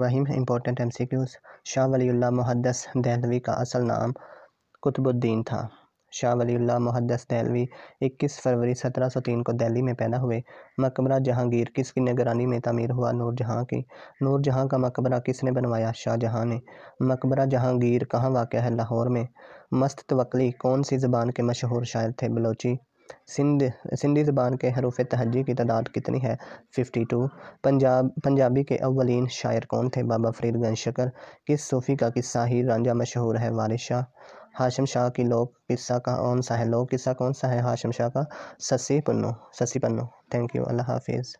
वहीम important M C Qs Shah Waliullah Muhaddis Dehlavi का असल नाम कुतुबुद्दीन था शाह वलील्ला मुहदस दहलवी 21 फरवरी 1703 को दिल्ली में पैदा हुए मकबरा जहांगीर किसकी निगरानी में तमीर हुआ नूरजहाँ की नूरजहाँ का मकबरा किसने बनवाया शाहजहाँ ने मकबरा जहांगीर कहाँ वाक़ है लाहौर में मस्त तवकली कौन सी ज़बान के मशहूर शायर थे बलोची सिंध सिंधी ज़बान के हरूफ तहजी की तादाद कितनी है फिफ्टी टू पंजाब पंजाबी के अवलिन शायर कौन थे बाबा फरीद गंज शकर किस सूफ़ी का किस्सा ही रांझा मशहूर है वारिस शाह हाशम शाह की लोक किस्सा कौन सा है लोक किस्सा कौन सा है हाशम शाह का ससी पन्नो ससी पन्नो थैंक यू अल्लाह हाफिज़